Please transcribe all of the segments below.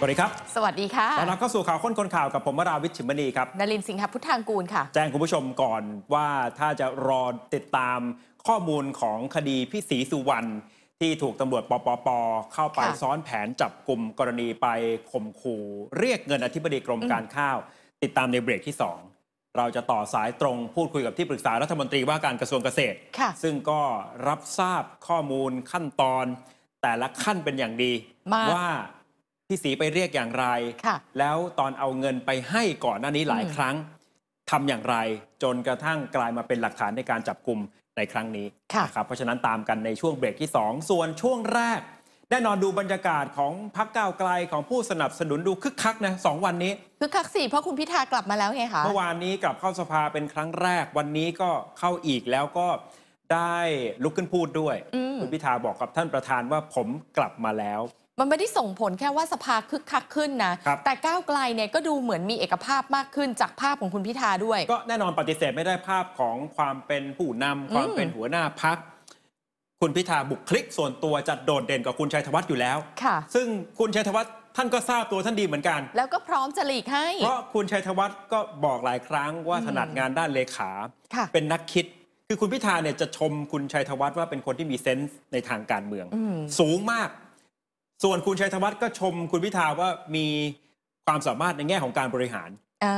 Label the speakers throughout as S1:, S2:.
S1: สวัสดีครับ
S2: สวัสดีค่ะตอนร
S1: ับเข้าสู่ข่าวค้นคนข่าวกับผมวราวิชิมณีครับ
S2: นลินสิงห์พุทธางกูลค่ะ
S1: แจ้งคุณผู้ชมก่อนว่าถ้าจะรอติดตามข้อมูลของคดีพี่ศรีสุวรรณที่ถูกตำรวจปปปเข้าไปซ้อนแผนจับกลุ่มกรณีไปข่มขู่ เรียกเงินอธิบดีกรมการข้าว ติดตามในเบรกที่ 2 เราจะต่อสายตรงพูดคุยกับที่ปรึกษารัฐมนตรีว่าการกระทรวงเกษตร ซึ่งก็รับทราบข้อมูลขั้นตอน แต่ละขั้นเป็นอย่างดีว่าพี่สีไปเรียกอย่างไรแล้วตอนเอาเงินไปให้ก่อนหน้านี้หลายครั้งทำอย่างไร จนกระทั่งกลายมาเป็นหลักฐานในการจับกลุ่มในครั้งนี้นะครับเพราะฉะนั้นตามกันในช่วงเบรกที่ 2 ส่วนช่วงแรกแน่นอนดูบรรยากาศของพักก้าวไกลของผู้สนับสนุนดูคึกคักนะสองวันนี้
S2: คึกคักสิเพราะคุณพิธากลับมาแล้วไงคะเมื่อว
S1: านนี้กลับเข้าสภาเป็นครั้งแรกวันนี้ก็เข้าอีกแล้วก็ได้ลุกขึ้นพูดด้วยคุณพิธาบอกกับท่านประธานว่าผมกลับมาแล้ว
S2: มันไม่ได้ส่งผลแค่ว่าสภาคึกคักขึ้นนะ แต่ก้าวไกลเนี่ยก็ดูเหมือนมีเอกภาพมากขึ้นจากภาพของคุณพิธาด้วย ก็
S1: แน่นอนปฏิเสธไม่ได้ภาพของความเป็นผู้นำ ความเป็นหัวหน้าพักคุณพิธาบุคลิกส่วนตัวจะโดดเด่นกับคุณชัยธวัฒน์อยู่แล้ว ค่ะ ซึ่งคุณชัยธวัฒน์ท่านก็ทราบตัวท่านดีเหมือนกัน
S2: แล้วก็พร้อมจะหลีกให้ เพราะ
S1: คุณชัยธวัฒน์ก็บอกหลายครั้งว่าถนัดงานด้านเลขา เป็นนักคิด คือคุณพิธาเนี่ยจะชมคุณชัยธวัฒน์ว่าเป็นคนที่มีเซนส์ในทางการเมือง สูงมากส่วนคุณชัยธวัฒน์ก็ชมคุณพิธาว่ามีความสามารถในแง่ของการบริหาร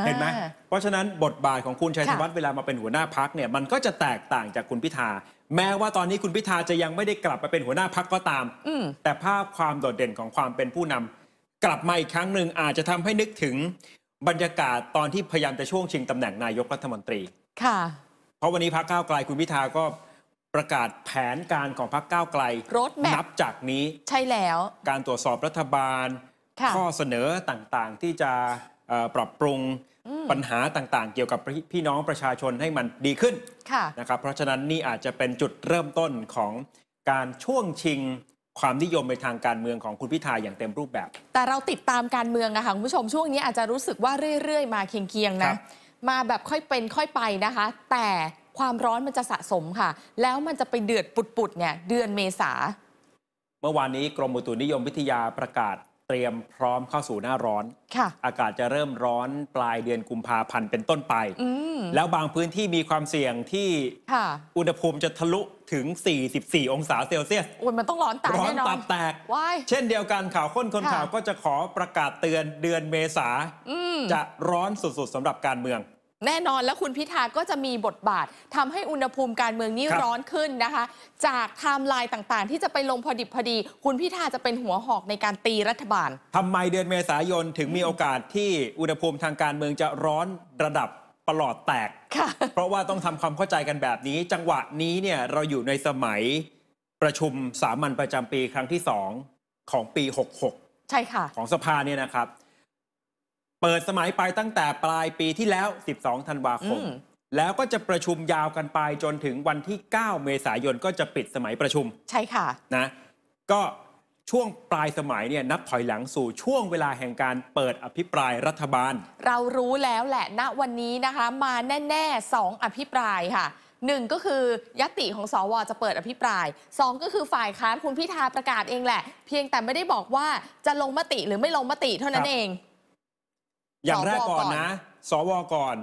S1: เห็นไหมเพราะฉะนั้นบทบาทของคุณชัยธวัฒน์เวลามาเป็นหัวหน้าพักเนี่ยมันก็จะแตกต่างจากคุณพิธาแม้ว่าตอนนี้คุณพิธาจะยังไม่ได้กลับมาเป็นหัวหน้าพักก็ตามแต่ภาพความโดดเด่นของความเป็นผู้นำ กลับมาอีกครั้งหนึ่งอาจจะทำให้นึกถึงบรรยากาศตอนที่พยายามจะช่วงชิงตำแหน่งนายกรัฐมนตรีค่ะ เพราะวันนี้พักก้าวไกลคุณพิธาก็ประกาศแผนการของพรรคก้าวไกลรถแมนับจากนี้ใช่แล้วการตรวจสอบรัฐบาลข้อเสนอต่างๆ ที่จะปรับปรุงปัญหาต่างๆ เกี่ยวกับพี่น้องประชาชนให้มันดีขึ้นะนะครับเพราะฉะนั้นนี่อาจจะเป็นจุดเริ่มต้นของการช่วงชิงความนิยมในทางการเมืองของคุณพิธาอย่างเต็มรูปแบบ
S2: แต่เราติดตามการเมืองอะค่ะคุณผู้ชมช่วงนี้อาจจะรู้สึกว่าเรื่อย ๆ มาเคียงๆนะมาแบบค่อยเป็นค่อยไปนะคะ แต่ความร้อนมันจะสะสมค่ะ แล้วมันจะไปเดือดปุดๆเนี่ย เดือนเมษา
S1: เมื่อวานนี้กรมอุตุนิยมวิทยาประกาศ เตรียมพร้อมเข้าสู่หน้าร้อนค่ะ อากาศจะเริ่มร้อนปลายเดือนกุมภาพันธ์เป็นต้นไปแล้วบางพื้นที่มีความเสี่ยงที่ค่ะอุณหภูมิจะทะลุถึง 44 องศาเซลเซียส
S2: โอ้ยมันต้องร้อนตายแน่นอนร้อตับแตกว้าย
S1: เช่นเดียวกันข่าวค้นคนข่าวก็จะขอประกาศเตือนเดือนเมษาจะร้อนสุด ๆสำหรับการเมือง
S2: แน่นอนแล้วคุณพิธาก็จะมีบทบาท ทำให้อุณหภูมิการเมืองนี้ร้อนขึ้นนะคะ จากไทม์ไลน์ต่างๆที่จะไปลงพอดิบพอดี คุณพิธาจะเป็นหัวหอกในการตีรัฐบาล
S1: ทำไมเดือนเมษายนถึงมีโอกาสที่อุณหภูมิทางการเมืองจะร้อนระดับประหลอดแตกเพราะว่าต้องทำความเข้าใจกันแบบนี้ จังหวะนี้เนี่ยเราอยู่ในสมัยประชุมสามัญประจำปีครั้งที่สองของปี66ใช่ค่ะ ของสภาเนี่ยนะครับเปิดสมัยไปตั้งแต่ปลายปีที่แล้ว 12ธันวาคมแล้วก็จะประชุมยาวกันไปจนถึงวันที่ 9 เมษายนก็จะปิดสมัยประชุม ใช่ค่ะนะก็ช่วงปลายสมัยเนี่ยนับถอยหลังสู่ช่วงเวลาแห่งการเปิดอภิปรายรัฐบาล
S2: เรารู้แล้วแหละณนะวันนี้นะคะมาแน่ๆ2 อภิปรายค่ะหนึ่งก็คือยติของสว จะเปิดอภิปราย 2 ก็คือฝ่ายค้านคุณพิธาประกาศเองแหละ เพียงแต่ไม่ได้บอกว่าจะลงมติหรือไม่ลงมติเท่านั้นเอง
S1: อย่างแรกก่อนนะ สวก่อน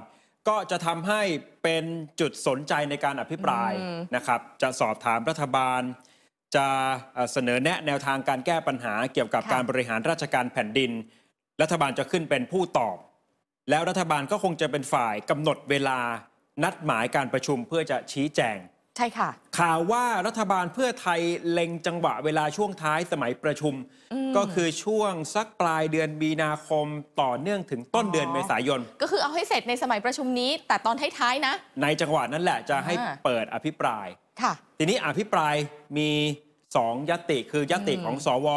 S1: ก็จะทำให้เป็นจุดสนใจในการอภิปรายนะครับ จะสอบถามรัฐบาล จะเสนอแนะแนวทางการแก้ปัญหาเกี่ยวกับการบริหารราชการแผ่นดิน รัฐบาลจะขึ้นเป็นผู้ตอบ แล้วรัฐบาลก็คงจะเป็นฝ่ายกำหนดเวลานัดหมายการประชุมเพื่อจะชี้แจงใช่ค่ะข่าวว่ารัฐบาลเพื่อไทย เล็งจังหวะเวลาช่วงท้ายสมัยประชุม ก็คือช่วงสักปลายเดือนมีนาคมต่อเนื่องถึงต้นเดือนเมษายน
S2: ก็คือเอาให้เสร็จในสมัยประชุมนี้ แต่ตอนท้ายๆนะ
S1: ในจังหวะนั้นแหละจะให้เปิดอภิปรายค่ะ ทีนี้อภิปรายมี 2 ยติคือยติของสว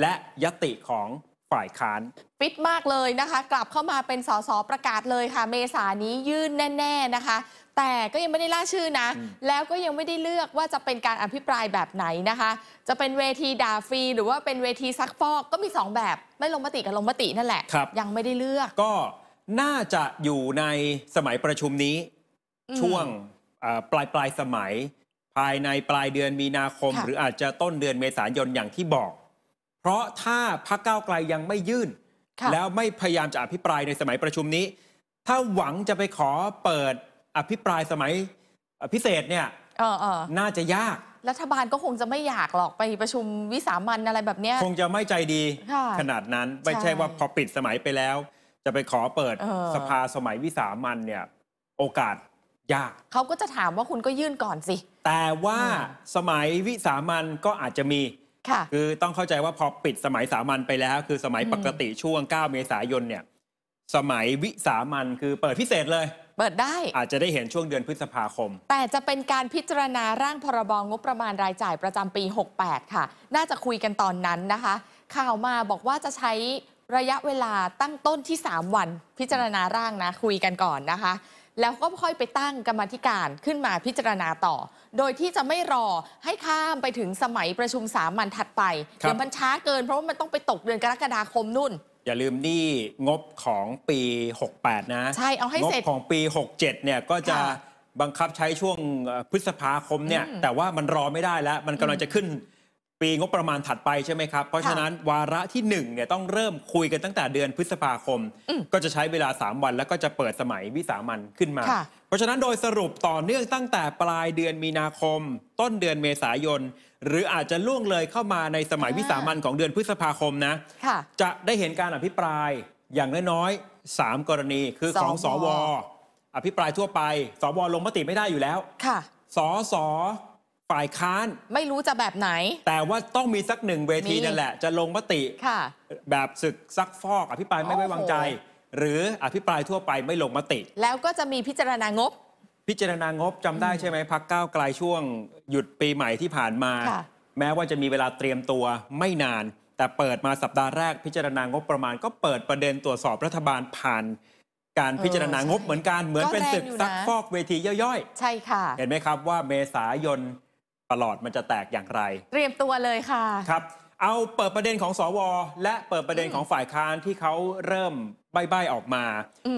S1: และยติของฝ่ายค้าน
S2: ฟิตมากเลยนะคะ กลับเข้ามาเป็นสสประกาศเลยค่ะ เมษานี้ยื่นแน่ๆนะคะแต่ก็ยังไม่ได้ล่าชื่อนะ แล้วก็ยังไม่ได้เลือกว่าจะเป็นการอภิปรายแบบไหนนะคะ จะเป็นเวทีด่าฟรีหรือว่าเป็นเวทีซักฟอกก็มี2แบบ ไม่ลงมติกับลงมตินั่นแหละยังไม่ได้เลือก
S1: ก็น่าจะอยู่ในสมัยประชุมนี้ ช่วงปลายปลายสมัย ภายในปลายเดือนมีนาคม หรืออาจจะต้นเดือนเมษายนอย่างที่บอก เพราะถ้าพักเก้าไกลยังไม่ยื่น แล้วไม่พยายามจะอภิปรายในสมัยประชุมนี้ ถ้าหวังจะไปขอเปิดอภิปรายสมัยพิเศษเนี่ยน่าจะยาก
S2: รัฐบาลก็คงจะไม่อยากหรอกไปประชุมวิสามันอะไรแบบนี้คง
S1: จะไม่ใจดีขนาดนั้น ไม่ใช่ว่าพอปิดสมัยไปแล้ว จะไปขอเปิดสภาสมัยวิสามันเนี่ยโอกาส ยาก
S2: เขาก็จะถามว่าคุณก็ยื่นก่อนสิ
S1: แต่ว่าสมัยวิสามันก็อาจจะมีคคือต้องเข้าใจว่าพอปิดสมัยสามัญไปแล้ว คือสมัยปกติช่วง9เมษายนเนี่ยสมัยวิสามันคือเปิดพิเศษเลยเปิดได้อาจจะได้เห็นช่วงเดือนพฤษภาคม
S2: แต่จะเป็นการพิจารณาร่างพรบงบประมาณรายจ่ายประจำปี 68 ค่ะ น่าจะคุยกันตอนนั้นนะคะ ข่าวมาบอกว่าจะใช้ระยะเวลาตั้งต้นที่ 3 วันพิจารณาร่างนะคุยกันก่อนนะคะ แล้วก็ค่อยไปตั้งกรรมธิการขึ้นมาพิจารณาต่อ โดยที่จะไม่รอให้ข้ามไปถึงสมัยประชุมสามัญถัดไปเดี๋ยวมันช้าเกินเพราะว่ามันต้องไปตกเดือนกรกฎาคมนู่น
S1: อย่าลืมนี่ งบของปี 68 นะใช่เอาให้เสร็จงบของปี 67 เนี่ย ก็จะบังคับใช้ช่วงพฤษภาคมเนี่ย แต่ว่ามันรอไม่ได้แล้ว มันกำลังจะขึ้นปี งบประมาณถัดไป ใช่ไหมครับ เพราะฉะนั้น วาระที่1เนี่ยต้องเริ่มคุยกันตั้งแต่เดือนพฤษภาคม ก็จะใช้เวลา 3 วันแล้วก็จะเปิดสมัยวิสามันขึ้นมา เพราะฉะนั้นโดยสรุปต่อเนื่องตั้งแต่ปลายเดือนมีนาคม ต้นเดือนเมษายนหรืออาจจะล่วงเลยเข้ามาในสมัยวิสามันของเดือนพฤษภาคมนะะจะได้เห็นการอภิปรายอย่างน้อยๆ3กรณีคือของสวอภิปรายทั่วไปสวลงมติไม่ได้อยู่แล้วค่ะ สสฝ่ายค้าน
S2: ไม่รู้จะแบบไหน
S1: แต่ว่าต้องมีสักหนึ่งเวทีนั่นแหละจะลงมติแบบศึกซักฟอก อภิปรายไม่ไว้วางใจ หรืออภิปรายทั่วไปไม่ลงมติ
S2: แล้วก็จะมีพิจารณางบ
S1: พิจารณางบจำได้ใช่ไหมพักก้าวไกลช่วง หยุดปีใหม่ที่ผ่านมา แม้ว่าจะมีเวลาเตรียมตัวไม่นาน แต่เปิดมาสัปดาห์แรกพิจารณางบประมาณก็เปิดประเด็นตรวจสอบรัฐบาลผ่าน การพิจารณางบเหมือนกันเหมือนเป็นศึกซักฟอกเวทีย่อย
S2: ๆ ใช่ค่ะ เห็
S1: นไหมครับว่าเมษายนประหลอดมันจะแตกอย่างไร
S2: เตรียมตัวเลยค่ะ
S1: ครับ เอาเปิดประเด็นของสวและเปิดประเด็นของฝ่ายค้านที่เขาเริ่มใบ้ออกมา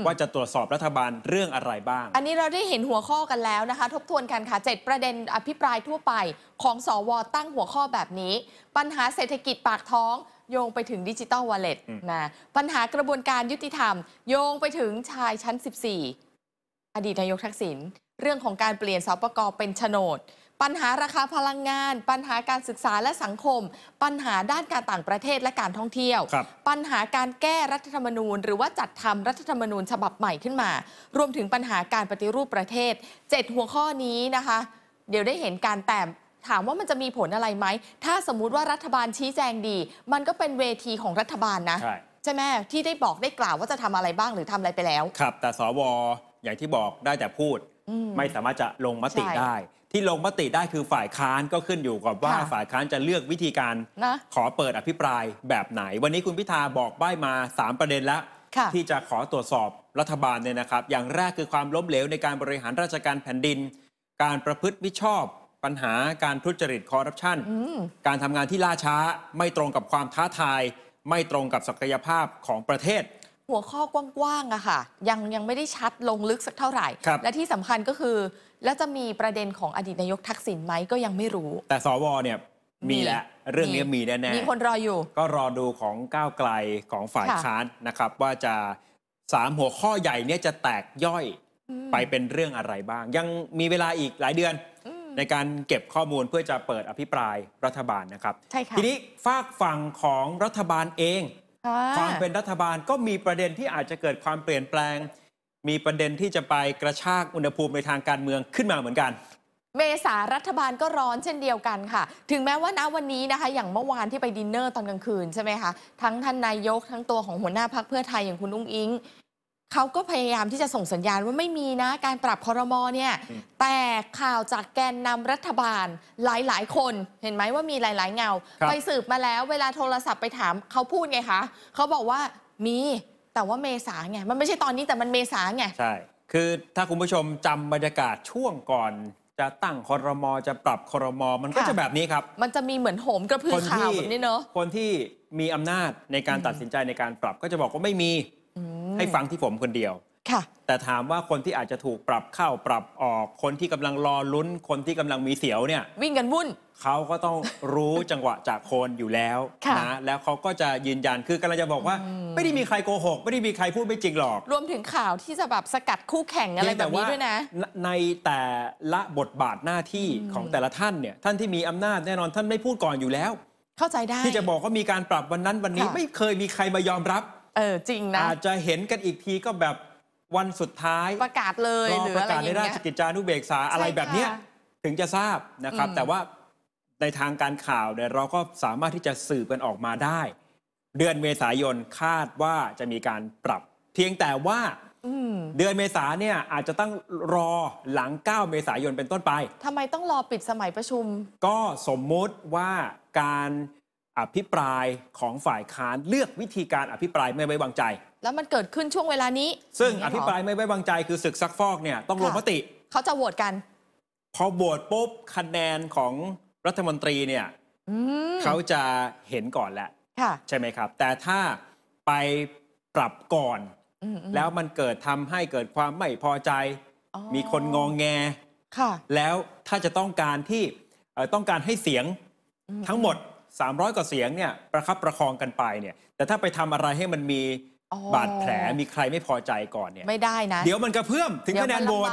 S1: ว่าจะตรวจสอบรัฐบาลเรื่องอะไรบ้าง
S2: อันนี้เราได้เห็นหัวข้อกันแล้วนะคะ ทบทวนกันค่ะเจ็ดประเด็นอภิปรายทั่วไปของสว ตั้งหัวข้อแบบนี้ ปัญหาเศรษฐกิจปากท้องโยงไปถึงดิจิตอลวอลเล็ตนะปัญหากระบวนการยุติธรรม โยงไปถึงชายชั้น 14 อดีตนายกทักษิณเรื่องของการเปลี่ยนสปรกเป็นโฉนดปัญหาราคาพลังงาน ปัญหาการศึกษาและสังคม ปัญหาด้านการต่างประเทศและการท่องเที่ยว ปัญหาการแก้รัฐธรรมนูญ หรือว่าจัดทำรัฐธรรมนูญฉบับใหม่ขึ้นมา รวมถึงปัญหาการปฏิรูปประเทศ 7 หัวข้อนี้นะคะเดี๋ยวได้เห็นการแต่ถามว่ามันจะมีผลอะไรไหมถ้าสมมุติว่ารัฐบาลชี้แจงดี มันก็เป็นเวทีของรัฐบาลนะใช่ไหมที่ได้บอกได้กล่าวว่าจะทำอะไรบ้างหรือทำอะไรไปแล้ว
S1: ครับ แต่สวอย่างที่บอกได้แต่พูดไม่สามารถจะลงมติได้ที่ลงมติได้คือฝ่ายค้านก็ขึ้นอยู่กับว่าฝ่ายค้านจะเลือกวิธีการนะขอเปิดอภิปรายแบบไหนวันนี้คุณพิธาบอกใบมา 3 ประเด็นแล้ว ที่จะขอตรวจสอบรัฐบาลเนี่ยนะครับ อย่างแรกคือความล้มเหลวในการบริหารราชการแผ่นดิน การประพฤติมิชอบปัญหาการทุจริตคอร์รัปชันการทำงานที่ล่าช้าไม่ตรงกับความท้าทาย ไม่ตรงกับศักยภาพของประเทศ
S2: หัวข้อกว้างๆอะค่ะยังยังไม่ได้ชัดลงลึกสักเท่าไหร่รและที่สำคัญก็คือแล้วจะมีประเด็นของอดีตนายกทักษิณไหมก็ยังไม่รู้
S1: แต่สวเนี่ย มีแหละเรื่องนี้มีแน่ๆมีคนรออยู่ ก็รอดูของก้าวไกลของฝ่ายค้านนะครับ ว่าจะสามหัวข้อใหญ่เนี่ยจะแตกย่อยไปเป็นเรื่องอะไรบ้าง ยังมีเวลาอีกหลายเดือนในการเก็บข้อมูลเพื่อจะเปิดอภิปรายรัฐบาลนะครับใช่ค่ะทีนี้ฝากฝั่งของรัฐบาลเองความเป็นรัฐบาลก็มีประเด็นที่อาจจะเกิดความเปลี่ยนแปลงมีประเด็นที่จะไปกระชากอุณหภูมิในทางการเมืองขึ้นมาเหมือนกัน
S2: เมษารัฐบาลก็ร้อนเช่นเดียวกันค่ะ ถึงแม้ว่าณวันนี้นะคะ อย่างเมื่อวานที่ไปดินเนอร์ตอนกลางคืนใช่ไหมคะ ทั้งท่านนายกทั้งตัวของหัวหน้าพักเพื่อไทยอย่างคุณอุ้งอิงเขาก็พยายามที่จะส่งสัญญาณว่าไม่มีนะการปรับคอรมอเนี่ย แต่ข่าวจากแกนนำรัฐบาลหลายๆ คน เห็นไหมว่ามีหลาย ๆ เงา ไปสืบมาแล้วเวลาโทรศัพท์ไปถามเขาพูดไงคะเขาบอกว่ามีแต่ว่าเมษาไงมันไม่ใช่ตอนนี้แต่มันเมษาไงใช
S1: ่คือถ้าคุณผู้ชมจำบรรยากาศช่วงก่อน จะตั้งคอรมอจะปรับคอรมอมันก็จะแบบนี้ครับ
S2: มันจะมีเหมือนโหมกระพือข่าวแบบนี้เนาะ
S1: คนที่มีอำนาจในการตัดสินใจในการปรับก็จะบอกว่าไม่มีให้ฟังที่ผมคนเดียวค่ะแต่ถามว่าคนที่อาจจะถูกปรับเข้าปรับออกคนที่กำลังรอลุ้นคนที่กำลังมีเสียวเนี่ย วิ่งกันวุ่นเขาก็ต้องรู้จังหวะจากคนอยู่แล้วนะแล้วเขาก็จะยืนยันคือกำลังจะบอกว่าไม่ได้มีใครโกหก ไม่ได้มีใครพูดไม่จริงหรอก
S2: รวมถึงข่าวที่จะแบบสกัดคู่แข่งอะไรแบบนี้ด้วยนะ
S1: ในแต่ละบทบาทหน้าที่ของแต่ละท่านเนี่ย ท่านที่มีอำนาจแน่นอนท่านไม่พูดก่อนอยู่แล้ว
S2: เข้าใจได้ที่จะ
S1: บอกว่ามีการปรับวันนั้นวันนี้ ไม่เคยมีใครมายอมรับเออจริงนะอาจจะเห็นกันอีกทีก็แบบวันสุดท้ายประ
S2: กาศเลยรอประกาศในราช
S1: กิจจานุเบกษาอะไรแบบเนี้ยถึงจะทราบนะครับแต่ว่าในทางการข่าวเนี่ยเราก็สามารถที่จะสืบกันออกมาได้ เดือนเมษายนคาดว่าจะมีการปรับ เพียงแต่ว่าเดือนเมษาเนี่ยอาจจะต้องรอหลัง9เมษายนเป็นต้นไป
S2: ทำไมต้องรอปิดสมัยประชุม
S1: ก็สมมติว่าการอภิปรายของฝ่ายค้านเลือกวิธีการอภิปรายไม่ไว้วางใจ
S2: แล้วมันเกิดขึ้นช่วงเวลานี้ ซึ่งอภิปรา
S1: ยไม่ไว้วางใจคือศึกซักฟอกเนี่ย ต้องลงมติ เขาจะโหวตกัน พอโหวตปุ๊บคะแนนของรัฐมนตรีเนี่ยเขาจะเห็นก่อนแหละใช่ไหมครับ แต่ถ้าไปปรับก่อนแล้วมันเกิดทำให้เกิดความไม่พอใจมีคนงองแง แล้วถ้าจะต้องการที่ต้องการให้เสียงทั้งหมด300กว่าเสียงเนี่ยประคับประคองกันไปเนี่ย แต่ถ้าไปทำอะไรให้มันมีบาดแผลมีใครไม่พอใจก่อนเนี่ยไม่ได้นะ เดี๋ยวมันกระเพื่อมถึงคะแนนโหวต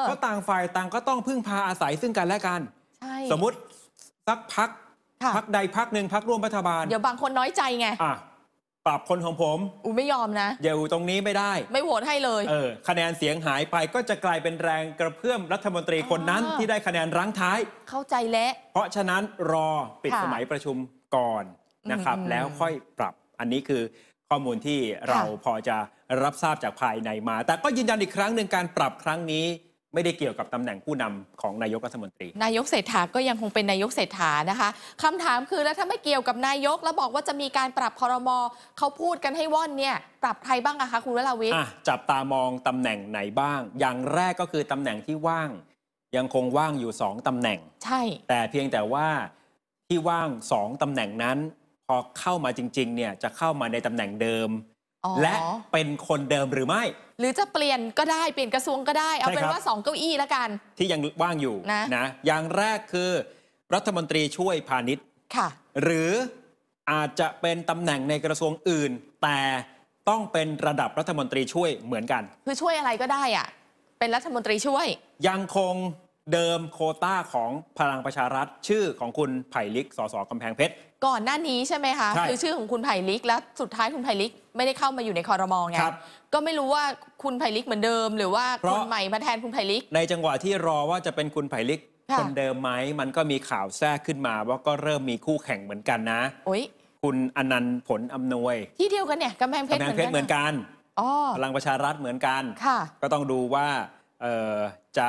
S1: เพราะต่างฝ่ายต่างก็ต้องพึ่งพาอาศัยซึ่งกันและกันสมมติสักพัก พักใดพักหนึ่งพักร่วมรัฐ
S2: บาล เดี๋ยวบางคนน้อยใจไง อ่ะ
S1: ปรับคนของผม
S2: อูไม่ยอมนะ
S1: เดี๋อยู่ตรงนี้ไม่ได้ ไ
S2: ม่โหวตให้เลยเอ
S1: อคะแนนเสียงหายไปก็จะกลายเป็นแรงกระเพื่อมรัฐมนตรีคนนั้นที่ได้คะแนนรั้งท้าย เข้าใจแล้วเพราะฉะนั้นรอปิดสมัยประชุมก่อน
S2: นะครับ แล้วค่
S1: อยปรับอันนี้คือข้อมูลที่เราพอจะรับทราบจากภายในมา แต่ก็ยืนยันอีกครั้งหนึ่งการปรับครั้งนี้ ไม่ได้เกี่ยวกับตำแหน่งผู้นำของ
S2: นายกรัฐมนตรี นายกเศรษฐาก็ยังคงเป็นนายกเศรษฐานะคะ คำถามคือแล้วถ้าไม่เกี่ยวกับนายก แล้วบอกว่าจะมีการปรับคอรมอเขาพูดกันให้ว่อนเนี่ยปรับใครบ้างอะคะ คุณวราวิทย์
S1: จับตามองตำแหน่งไหนบ้าง อย่างแรกก็คือตำแหน่งที่ว่าง ยังคงว่างอยู่2ตำแหน่ง ใช่ แต่เพียงแต่ว่าที่ว่าง2ตำแหน่งนั้นพอเข้ามาจริง ๆ เนี่ย จะเข้ามาในตำแหน่งเดิมและเป็นคนเดิมหรือไม่
S2: หรือจะเปลี่ยนก็ได้เปลี่ยนกระทรวงก็ได้ เอาเป็นว่า2เก้าอี้แล้วกัน
S1: ที่ยังว่างอยู่นะนะ อย่างแรกคือ รัฐมนตรีช่วยพาณิชย์ค่ะ หรืออาจจะเป็นตำแหน่งในกระทรวงอื่น แต่ต้องเป็นระดับรัฐมนตรีช่วยเหมือนกัน
S2: คือช่วยอะไรก็ได้อะเป็นรัฐมนตรีช่วย
S1: ยังคงเดิมโคต้าของพลังประชารัฐชื่อของคุณไผ่ลิกสสกำแพงเพชร
S2: ก่อนหน้านี้ใช่ไหมคะคือชื่อของคุณไผ่ลิกแล้วสุดท้ายคุณไผ่ลิก ไม่ได้เข้ามาอยู่ในคอรมองไงก็ไม่รู้ว่าคุณไผ่ลิกเหมือนเดิม หรือว่าคนใหม่มาแทนคุณไผ่ลิก
S1: ในจังหวะที่รอว่าจะเป็นคุณไผ่ลิกคนเดิมไหมมันก็มีข่าวแทรกขึ้นมาว่าก็เริ่มมีคู่แข่งเหมือนกันนะโอยคุณอนันต์ผลอำนวย
S2: ที่เดียวกันเนี่ย กำแพงเพชรกำแพงเพชรเหมือนกันอ๋อ
S1: พลังประชารัฐเหมือนกันค่ะ ก็ต้องดูว่าจะ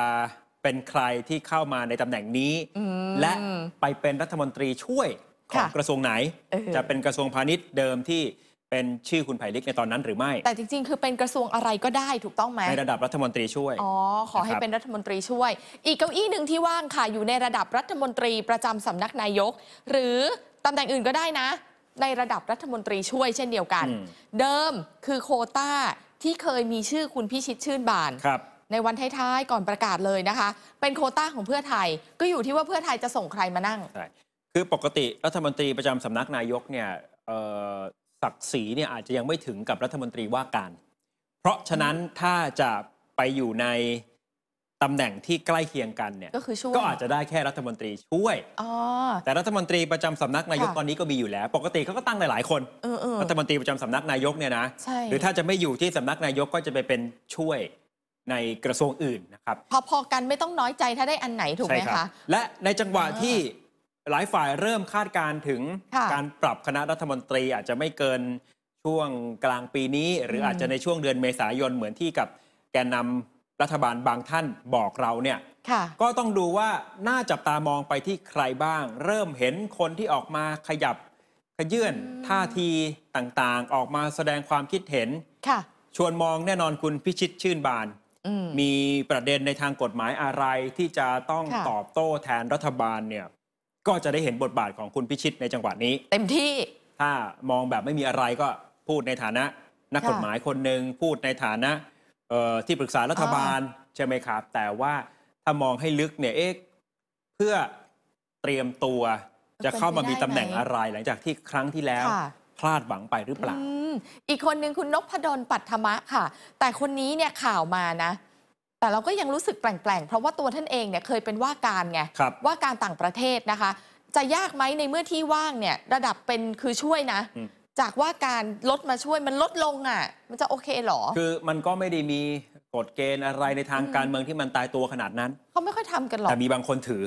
S1: เป็นใครที่เข้ามาในตำแหน่งนี้ และไปเป็นรัฐมนตรีช่วย ของกระทรวงไหน จะเป็นกระทรวงพาณิชย์เดิมที่เป็นชื่อคุณไผ่ลิกในตอนนั้นหรือไม่ แต่
S2: จริงๆ คือเป็นกระทรวงอะไรก็ได้ถูกต้องไหมในระ
S1: ดับรัฐมนตรีช่วย อ๋อ
S2: ขอให้เป็นรัฐมนตรีช่วย อีกเก้าอี้หนึ่งที่ว่างค่ะ อยู่ในระดับรัฐมนตรีประจำสำนักนายก หรือตำแหน่งอื่นก็ได้นะ ในระดับรัฐมนตรีช่วยเช่นเดียวกัน เดิมคือโคต้าที่เคยมีชื่อคุณพิชิตชื่นบานในวันท้ายๆ ก่อนประกาศเลยนะคะ เป็นโคต้าของเพื่อไทย ก็อยู่ที่ว่าเพื่อไทยจะส่งใครมานั่ง
S1: คือปกติรัฐมนตรีประจำสำนักนายกเนี่ยศักดิ์ศรีเนี่ยอาจจะยังไม่ถึงกับรัฐมนตรีว่าการ เพราะฉะนั้นถ้าจะไปอยู่ในตำแหน่งที่ใกล้เคียงกันเนี่ย ก็คือช่วย ก็อาจจะได้แค่รัฐมนตรีช่วยแต่รัฐมนตรีประจำสำนักนายกตอนนี้ก็มีอยู่แล้ว ปกติเขาก็ตั้งหลายๆคน รัฐมนตรีประจำสำนักนายกเนี่ยนะหรือถ้าจะไม่อยู่ที่สำนักนายกก็จะไปเป็นช่วยในกระทรวงอื่นนะครับ
S2: พอๆกันไม่ต้องน้อยใจถ้าได้อันไหนถูกไหมคะ
S1: และในจังหวะที่หลายฝ่ายเริ่มคาดการถึงการปรับคณะรัฐมนตรี อาจจะไม่เกินช่วงกลางปีนี้ หรืออาจจะในช่วงเดือนเมษายน เหมือนที่กับแกนนำรัฐบาลบางท่านบอกเราเนี่ยก็ต้องดูว่าน่าจับตามองไปที่ใครบ้าง เริ่มเห็นคนที่ออกมาขยับขยื่นท่าทีต่างๆ ออกมาแสดงความคิดเห็นชวนมองแน่นอนคุณพิชิตชื่นบานมีประเด็นในทางกฎหมายอะไรที่จะต้องตอบโต้แทนรัฐบาลเนี่ยก็จะได้เห็นบทบาทของคุณพิชิตในจังหวะนี้ เต็มที่ถ้ามองแบบไม่มีอะไรก็พูดในฐานะนักกฎหมายคนหนึ่งพูดในฐานะที่ปรึกษารัฐบาล ใช่ไหมครับ แต่ว่าถ้ามองให้ลึกเนี่ยเอ๊ะเพื่อเตรียมตัว จะเข้ามามีตำแหน่งอะไรหลังจากที่ครั้งที่แล้วพลาดหวังไปหรือเปล่า
S2: อีกคนหนึ่งคุณนพดลปัตธมะค่ะ แต่คนนี้เนี่ยข่าวมานะ แต่เราก็ยังรู้สึกแปลกๆ เพราะว่าตัวท่านเองเนี่ยเคยเป็นว่าการไง ว่าการต่างประเทศนะคะ จะยากไหมในเมื่อที่ว่างเนี่ย ระดับเป็นคือช่วยนะ จากว่าการลดมาช่วยมันลดลงอะ่ะ มันจะโอเคหรอ ค
S1: ือมันก็ไม่ได้มีกฎเกณฑ์อะไรในทางการเมืองที่มันตายตัวขนาดนั้น
S2: เขาไม่ค่อยทำกันหรอก แต่มี
S1: บางคนถือ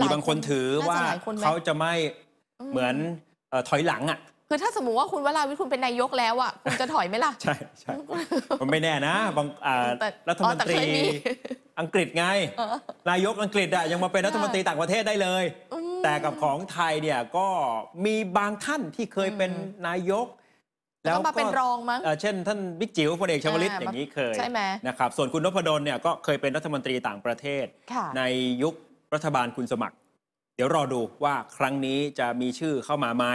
S1: มีบางคนถือว่าเขาจะไม่เหมือนถอยหลังอ่ะ
S2: คือถ้าสมมติว่าคุณวราวิทย์คุณเป็นนายกแล้วอ่ะคุณจะถอยไหมล่ะใช่ใช่
S1: ผมไม่แน่นะบางอ่าแรัฐมนตรี อังกฤษไง นายกอังกฤษอ่ะยังมาเป็นรัฐมนตรีต่างประเทศได้เลยแต่กับของไทยเนี่ยก็มีบางท่านที่เคยเป็นนายก แล้ว ก็มาเป็นรองมั้งเช่น ท่านบิ๊กจิ๋วพลเอกชวลิตอย่างนี้เคยใช่ไหมนะครับส่วนคุณนพดลเนี่ย ก็เคยเป็นรัฐมนตรีต่างประเทศในยุครัฐบาลคุณสมัคร เดี๋ยวรอดูว่าครั้งนี้จะมีชื่อเข้ามาไหม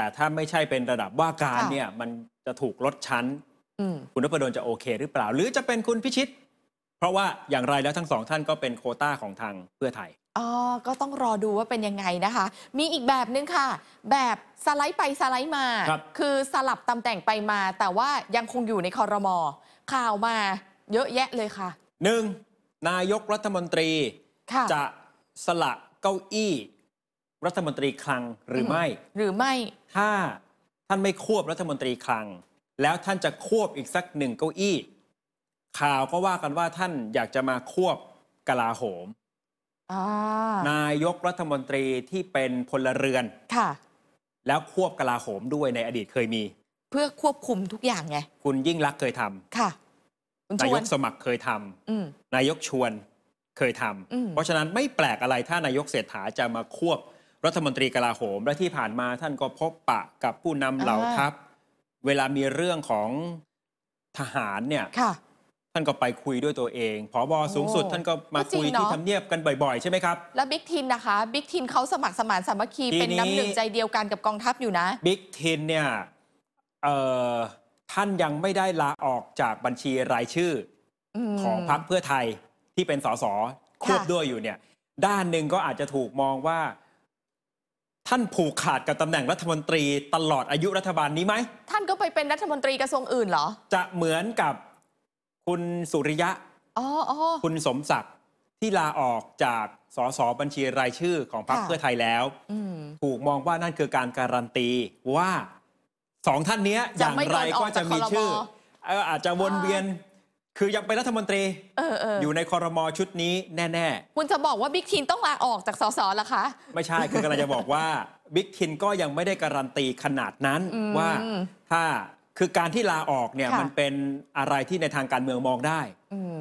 S1: แต่ถ้าไม่ใช่เป็นระดับว่าการเนี่ย มันจะถูกลดชั้น คุณนพดลจะโอเคหรือเปล่าหรือจะเป็นคุณพิชิต เพราะว่าอย่างไรแล้วทั้งสองท่านก็เป็นโคต้าของทางเพื่อไทย
S2: อ๋อก็ต้องรอดูว่าเป็นยังไงนะคะ มีอีกแบบนึงค่ะ แบบสไลด์ไป สไลด์มาคคือสลับตำแต่งไปมา แต่ว่ายังคงอยู่ในคอรมอข่าวมา เยอะแยะเลยค่ะ
S1: หนึ่งนายกรัฐมนตรีจะสละเก้าอี้รัฐมนตรีคลังหรือไม่ หรือไม่ ถ้า ท่านไม่ควบรัฐมนตรีคลัง แล้วท่านจะควบอีกสักหนึ่งเก้าอี้ ข่าวก็ว่ากันว่าท่านอยากจะมาควบกลาโหมนายกรัฐมนตรีที่เป็นพลเรือนค่ะแล้วควบกลาโหมด้วยในอดีตเคยมี
S2: เพื่อควบคุมทุกอย่างไง
S1: คุณยิ่งรักเคยทำ
S2: ค่ะนายกสมัครเคยทำ
S1: นายกชวนเคยทำเพราะฉะนั้นไม่แปลกอะไรถ้านายกเศรษฐาจะมาควบรัฐมนตรีกลาโหมและที่ผ่านมาท่านก็พบปะกับผู้นำเหล่าทัพ เวลามีเรื่องของทหารเนี่ยท่านก็ไปคุยด้วยตัวเองผอบอสูงสุดท่านก็มาคุยที่ทำเนียบกันบ่อยๆ ใช่ไหมครับ
S2: แล้วบิ๊กทินนะคะบิ๊กทินเขาสมัครสมานสามัคคี เป็นน้ำหนึ่งใจเดียวกันกับกองทัพอยู่นะ
S1: บิ๊กทินเนี่ยท่านยังไม่ได้ลาออกจากบัญชีรายชื่ออของพรรคเพื่อไทยที่เป็นสสควบด้วยอยู่เนี่ย ด้านหนึ่งก็อาจจะถูกมองว่าท่านผูกขาดกับตำแหน่งรัฐมนตรี ตลอดอายุรัฐบาลนี้ไหม
S2: ท่านก็ไปเป็นรัฐมนตรีกระทรวงอื่นเหรอ
S1: จะเหมือนกับคุณสุริยะ คุณสมศักดิ์ที่ลาออกจากสสบัญชีรายชื่อของพรรคเพื่อไทยแล้วถูกมองว่านั่นคือการการันตีว่าสองท่านนี้อย่างไรก็จะมีชื่ออาจจะวนเวียนคือยังเป็นรัฐมนตรีอออยู่ในคอรมอชุดนี้แน่
S2: คุณจะบอกว่าบิ๊กทินต้องลาออกจากสสหรอคะ
S1: ไม่ใช่คือกำลังจะบอกว่าบิ๊กทินก็ยังไม่ได้การันตีขนาดนั้นว่าถ้าคือการที่ลาออกเนี่ยมันเป็นอะไรที่ในทางการเมืองมองได้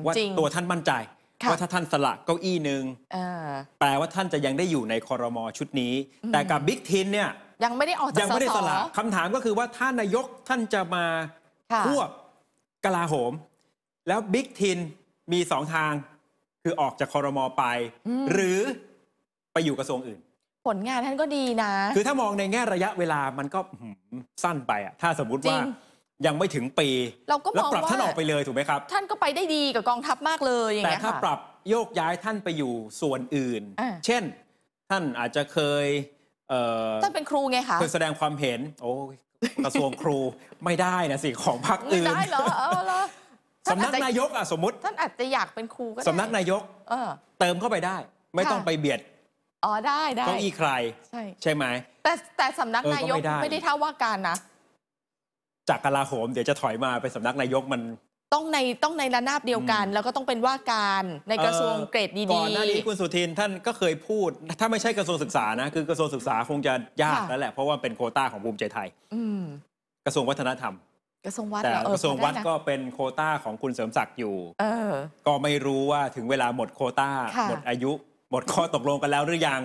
S1: ว่าตัวท่านมั่นใจว่าถ้าท่านสละเก้าอี้หนึ่งแปลว่าท่านจะยังได้อยู่ในคอรมอชุดนี้ แต่กับบิ๊กทินเนี่ย
S2: ยังไม่ได้ออกจากสส
S1: คำถามก็คือว่าท่านนายกท่านจะมาควบกลาโหมแล้วบิ๊กทินมีสองทางคือออกจากคอรมอไป หรือไปอยู่กระทรวงอื่น
S2: ผลงานท่านก็ดีนะ คือถ้
S1: ามองในแง่ระยะเวลามันก็สั้นไปอะถ้าสมมติว่ายังไม่ถึงปีเราก็แล้วปรับท่านออกไปเลยถูกไหมครับ
S2: ท่านก็ไปได้ดีกับกองทัพมากเลยอย่างเงี้ยแต่ถ้าปรั
S1: บโยกย้ายท่านไปอยู่ส่วนอื่น เช่นท่านอาจจะเคยท่า
S2: นเป็นครูไงคะเคยแส
S1: ดงความเห็นโอ้กระทรวงครูไม่ได้นะสิของพรรคอื่นไม่ได้เหรอสำนักนายกอ่ะสมมติ
S2: ท่านอาจจะอยากเป็นครูก็ได้สำนักนายก เออเติมเข้าไปได้ ไม่ต้องไปเบียดอ๋อได้ได้ต้องอีใคร ใช่ใช่ไหมแต่แต่สำนักนายกไม่ได้เท่าว่าการนะ
S1: จากกลาโหมเดี๋ยวจะถอยมาไปสำนักนายกมัน
S2: ต้องในต้องในระนาบเดียวกัน แล้วก็ต้องเป็นว่าการในกระทรวงเกรดดีๆก่อนหน้านี้คุณ
S1: สุทินท่านก็เคยพูด ถ้าไม่ใช่กระทรวงศึกษานะคือกระทรวงศึกษาคงจะยากแล้วแหละเพราะว่าเป็นโคต้าของภูมิใจไทยกระทรวงวัฒนธรรม
S2: กระทรวงวัดแต่กระทรวงวัดก็
S1: เป็นโคต้าของคุณเสริมศักดิ์อยู่ก็ไม่รู้ว่าถึงเวลาหมดโคต้า หมดอายุ หมดข้อตกลงกันแล้วหรือยัง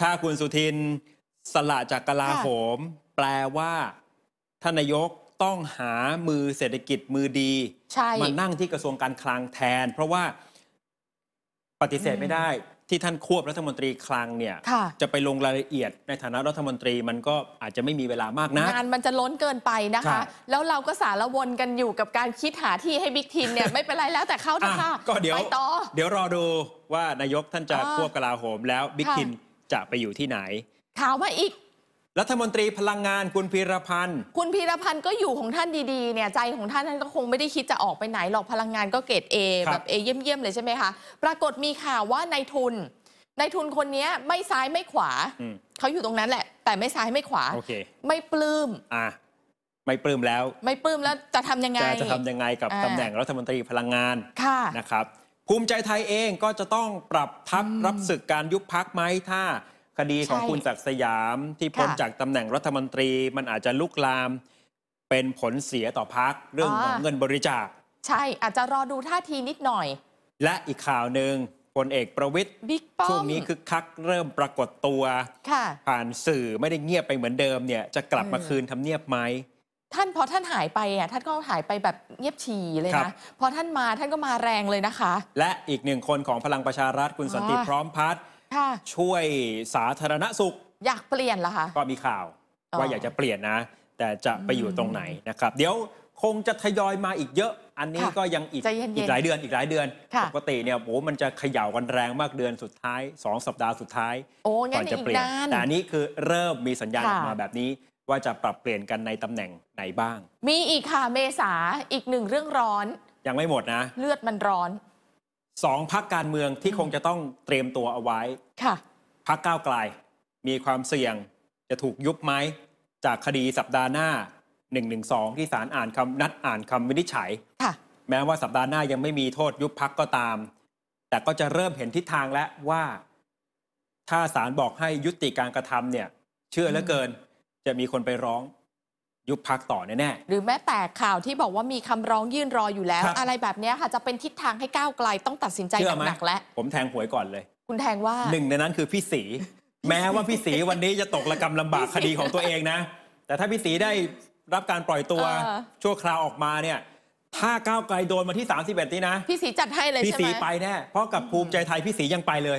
S1: ถ้าคุณสุทิน สละจากกลาโหม แปลว่าท่านนายกต้องหามือเศรษฐกิจมือดี มานั่งที่กระทรวงการคลังแทน เพราะว่า ปฏิเสธไม่ได้ที่ท่านควบรัฐมนตรีคลังเนี่ยะจะไปลงรายละเอียดในฐานะรัฐมนตรีมันก็อาจจะไม่มีเวลามากนะงาน
S2: มันจะล้นเกินไปนะคะคะ แล้วเราก็สารวนกันอยู่กับการคิดหาที่ให้บิ๊กทีมเนี่ยไม่เป็นไรแล้วแต่เข้าเถอะค่ะก็เดี๋ยวไปต่อ
S1: เดี๋ยวรอดูว่านายกท่านจะควบกลาโหมแล้วบิ๊กทินจะไปอยู่ที่ไหนข่าวมาอีกรัฐมนตรีพลังงานคุณพีรพันธ์
S2: คุณพีรพันธ์ก็อยู่ของท่านดีๆเนี่ยใจของท่านท่านก็คงไม่ได้คิดจะออกไปไหน หรอกพลังงานก็เกรดเอแบบเอเยี่ยมๆ เลยใช่ไหมคะ ปรากฏมีข่าวว่าในทุน ในทุนคนนี้ไม่ซ้ายไม่ขวา เขาอยู่ตรงนั้นแหละ แต่ไม่ซ้ายไม่ขวา ไม่ปลื้ม
S1: อ่ะไม่ปลื้มแล้ว
S2: ไม่ปลื้มแล้วจะทำยังไงจะจะท
S1: ำยังไงกับตำตำแหน่งรัฐมนตรีพลังงานค่ะนะครับ ภูมิใจไทยเองก็จะต้องปรับทัพรับศึกการยุบพักไหมถ้าคดีของคุณศักดิ์สยามที่พ้นจากตำแหน่งรัฐมนตรีมันอาจจะลุกลามเป็นผลเสียต่อพักเรื่องของเงินบริจาค
S2: ใช่อาจจะรอดูท่าทีนิดหน่อย
S1: และอีกข่าวหนึ่งพลเอกประวิทย์ช่วงนี้คือคักเริ่มปรากฏตัวผ่านสื่อไม่ได้เงียบไปเหมือนเดิมเนี่ยจะกลับมาคืนทำเนียบไหม
S2: ท่านพอท่านหายไปอ่ะท่านก็หายไปแบบเงียบฉี่เลยนะพอท่านมาท่านก็มาแรงเลยนะคะ
S1: และอีกหนึ่งคนของพลังประชารัฐคุณสันติพร้อมพัฒน์ช่วยสาธารณสุข
S2: อยากเปลี่ยนเหรอคะ
S1: ก็มีข่าวว่าอยากจะเปลี่ยนนะ แต่จะไปอยู่ตรงไหนนะครับ เดี๋ยวคงจะทยอยมาอีกเยอะ อันนี้ก็ยังอีกอีกหลายเดือนอีกหลายเดือนปกติเนี่ยโอ้มันจะเขย่ากันแรงมากเดือนสุดท้าย 2 สัปดาห์สุดท้าย
S2: ก่อนจะเปลี่ยน แต่อันน
S1: ี้คือเริ่มมีสัญญาณออกมาแบบนี้ ว่าจะปรับเปลี่ยนกันในตำแหน่งไหนบ้าง
S2: มีอีกค่ะเมษาอีกหนึ่งเรื่องร้อน ยังไม่หมดนะ เลือดมันร้อน
S1: สองพักการเมืองที่คงจะต้องเตรียมตัวเอาไว้ ค่ะ พักก้าวไกล มีความเสี่ยงจะถูกยุบไหม จากคดีสัปดาห์หน้า1องที่ศาลอ่านคำนัดอ่านคำวินิจฉัยค่ะ แม้ว่าสัปดาห์หน้ายังไม่มีโทษยุบพักก็ตาม แต่ก็จะเริ่มเห็นทิศทางแล้ว ว่า ถ้าศาลบอกให้ยุติการกระทำเนี่ยเชื่อเหลือเกินจะมีคนไปร้องยุบพักต่อแน่ๆ
S2: หรือแม้แต่ข่าวที่บอกว่ามีคำร้องยื่นรออยู่แล้ว อะไรแบบนี้ค่ะ จะเป็นทิศทางให้ก้าวไกลต้องตัดสินใจหนักๆแล้ว
S1: ผมแทงหวยก่อนเลย
S2: คุณแทงว่าหน
S1: ึ่งในนั้นคือพี่สี แม้ว่าพี่สีวันนี้จะตกระกำลำบากคดีของตัวเองนะ แต่ถ้าพี่สีได้รับการปล่อยตัว ชั่วคราวออกมาเนี่ยถ้าก้าวไกลโดนมาที่31นี้นะพ
S2: ี่สีจัดให้เลยใช่ไหมพี่สีไปแ
S1: น่เพราะกับภูมิใจไทยพี่สียังไปเลย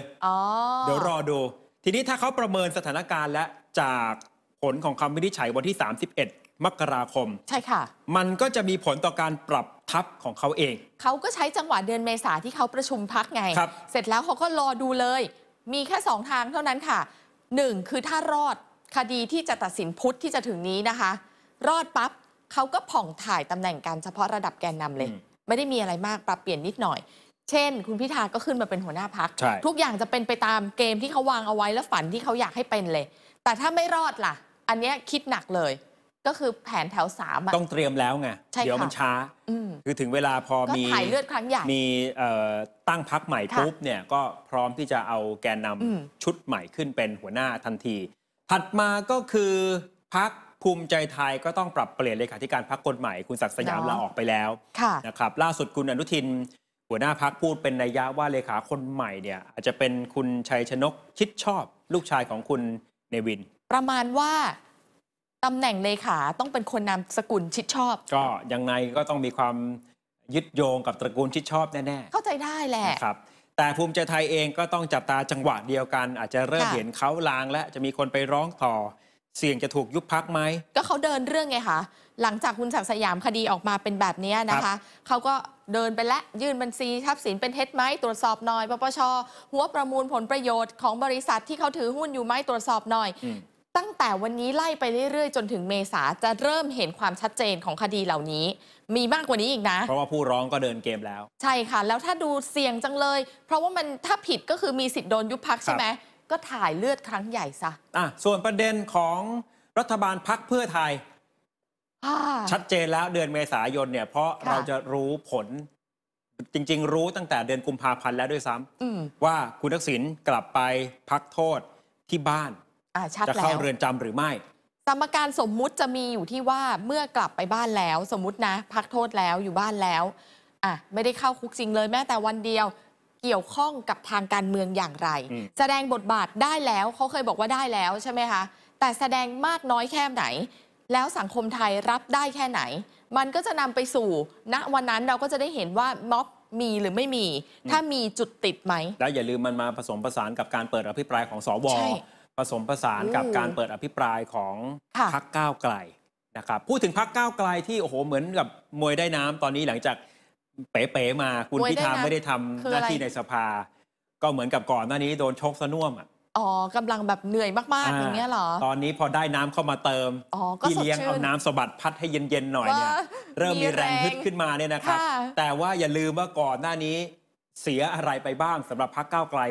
S1: เดี๋ยวรอดู ทีนี้ถ้าเขาประเมินสถานการณ์และจากผลของคำวินิจฉัยวันที่ 31มกราคม ใช่ค่ะ มันก็จะมีผลต่อการปรับทับของเขาเอง
S2: เขาก็ใช้จังหวะเดือนเมษาที่เขาประชุมพักไงครับเสร็จแล้วเขาก็รอดูเลย มีแค่สองทางเท่านั้นค่ะหนึ่งคือถ้ารอดคดีที่จะตัดสินพุทธที่จะถึงนี้นะคะ รอดปั๊บเขาก็ผ่องถ่ายตำแหน่งการเฉพาะระดับแกนนำเลยมไม่ได้มีอะไรมากปรับเปลี่ยนนิดหน่อย เช่น คุณพิธาก็ขึ้นมาเป็นหัวหน้าพักทุกอย่างจะเป็นไปตามเกมที่เขาวางเอาไว้และฝันที่เขาอยากให้เป็นเลย แต่ถ้าไม่รอดล่ะ อันนี้คิดหนักเลยก็คือแผนแถวสามต้องเต
S1: รียมแล้วไงเดี๋ยวมันช้าคือถึงเวลาพอมีถ่ายเลือดครั้งใหญ่ มีตั้งพักใหม่ปุ๊บเนี่ย ก็พร้อมที่จะเอาแกนนำชุดใหม่ขึ้นเป็นหัวหน้าทันที ถัดมาก็คือพักภูมิใจไทยก็ต้องปรับเปลี่ยนเลขาธิการพักคนใหม่คุณศักดิ์สยามลาออกไปแล้วะนะครับล่าสุดคุณอนุทิน หัวหน้าพักพูดเป็นนัยยะว่าเลขาคนใหม่เนี่ยอาจจะเป็นคุณชัยชนกคิดชอบลูกชายของคุณเนวิน
S2: ประมาณว่าตำแหน่งเลขาต้องเป็นคนนามสกุลชิดชอบ
S1: ก็ยังไงก็ต้องมีความยึดโยงกับตระกูลชิดชอบแน่ ๆ
S2: เข้าใจได้แหละค
S1: รับ แต่ภูมิใจไทยเองก็ต้องจับตาจังหวะเดียวกัน อาจจะเริ่มเห็นเขาลางและจะมีคนไปร้องต่อเสี่ยงจะถูกยุบพักไหม
S2: ก็เขาเดินเรื่องไงคะหลังจากคุณศักสยามคดีออกมาเป็นแบบนี้นะคะเขาก็เดินไปและยื่นบัญชีทรัพย์สินเป็นเท็จไหมตรวจสอบหน่อยปปชหัวประมูลผลประโยชน์ของบริษัทที่เขาถือหุ้นอยู่ไหมตรวจสอบหน่อยตั้งแต่วันนี้ไล่ไปเรื่อยๆ จนถึงเมษาจะเริ่มเห็นความชัดเจนของคดีเหล่านี้ มีมากกว่านี้อีกนะ เพ
S1: ราะว่าผู้ร้องก็เดินเกมแล้ว
S2: ใช่ค่ะ แล้วถ้าดูเสี่ยงจังเลย เพราะว่ามันถ้าผิดก็คือมีสิทธิ์โดนยุบพักใช่ไหมก็ถ่ายเลือดครั้งใหญ่ซะ
S1: อ่ะ ส่วนประเด็นของรัฐบาลพักเพื่อไทยชัดเจนแล้วเดือนเมษายนเนี่ยเพราะเราจะรู้ผล จริง ๆ รู้ตั้งแต่เดือนกุมภาพันธ์แล้วด้วยซ้ำว่าคุณทักษิณกลับไปพักโทษที่บ้านจะเข้าเรือนจำหรือไม่
S2: สมการสมมุติจะมีอยู่ที่ว่าเมื่อกลับไปบ้านแล้วสมมตินะ พักโทษแล้วอยู่บ้านแล้วอ่ะไม่ได้เข้าคุกจริงเลยแม้แต่วันเดียวเกี่ยวข้องกับทางการเมืองอย่างไร แสดงบทบาทได้แล้วเขาเคยบอกว่าได้แล้วใช่ไหมคะ แต่แสดงมากน้อยแค่ไหน แล้วสังคมไทยรับได้แค่ไหน มันก็จะนำไปสู่ณนะวันนั้นเราก็จะได้เห็นว่าม็อบมีหรือไม่มีถ้ามีจุดติดไหม
S1: แล้วอย่าลืมมันมาผสมผสานกับการเปิดอภิปรายของสวผสมผสานกับการเปิดอภิปรายของพักก้าวไกลนะครับพูดถึงพักก้าวไกลที่โอ้โหเหมือนกับมวยได้น้ำตอนนี้หลังจากเป๋ๆมาคุณพิธามไม่ได้ทำหน้าที่ในสภา ก็เหมือนกับก่อนหน้านี้โดนชกสะน่วม
S2: อ๋อกำลังแบบเหนื่อยมาก ๆ อย่างเงี้ยหรอ ต
S1: อนนี้พอได้น้ำเข้ามาเติม
S2: ที่เลี้ยงเอาน้ำ
S1: สบัดพัดให้เย็นๆหน่อยเนี่ย
S2: เริ่มมีแรงฮึดขึ้น
S1: มาเนี่ยนะครับ แต่ว่าอย่าลืมว่าก่อนหน้านี้เสียอะไรไปบ้างสำหรับพักก้าวไกล